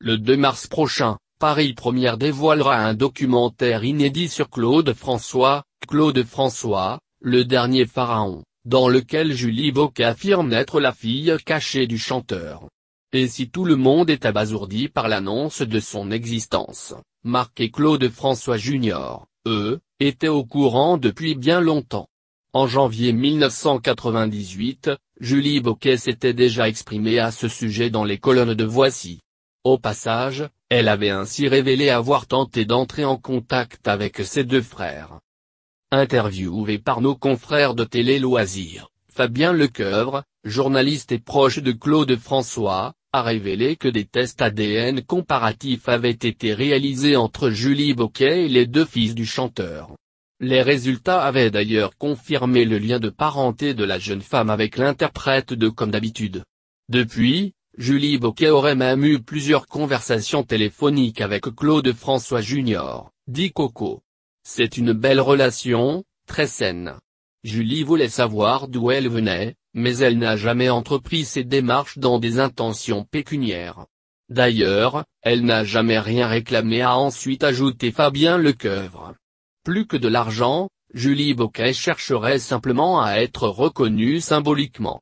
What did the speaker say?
Le 2 mars prochain, Paris Première dévoilera un documentaire inédit sur Claude François, Claude François, le dernier pharaon, dans lequel Julie Bocquet affirme être la fille cachée du chanteur. Et si tout le monde est abasourdi par l'annonce de son existence, Marc et Claude François Jr., eux, étaient au courant depuis bien longtemps. En janvier 1998, Julie Bocquet s'était déjà exprimée à ce sujet dans les colonnes de Voici. Au passage, elle avait ainsi révélé avoir tenté d'entrer en contact avec ses deux frères. Interviewé par nos confrères de Télé Loisirs, Fabien Lecoeuvre, journaliste et proche de Claude François, a révélé que des tests ADN comparatifs avaient été réalisés entre Julie Bocquet et les deux fils du chanteur. Les résultats avaient d'ailleurs confirmé le lien de parenté de la jeune femme avec l'interprète de Comme d'habitude. Depuis, Julie Bocquet aurait même eu plusieurs conversations téléphoniques avec Claude François Junior, dit Coco. C'est une belle relation, très saine. Julie voulait savoir d'où elle venait, mais elle n'a jamais entrepris ses démarches dans des intentions pécuniaires. D'ailleurs, elle n'a jamais rien réclamé a ensuite ajouté Fabien Lecoeuvre. Plus que de l'argent, Julie Bocquet chercherait simplement à être reconnue symboliquement.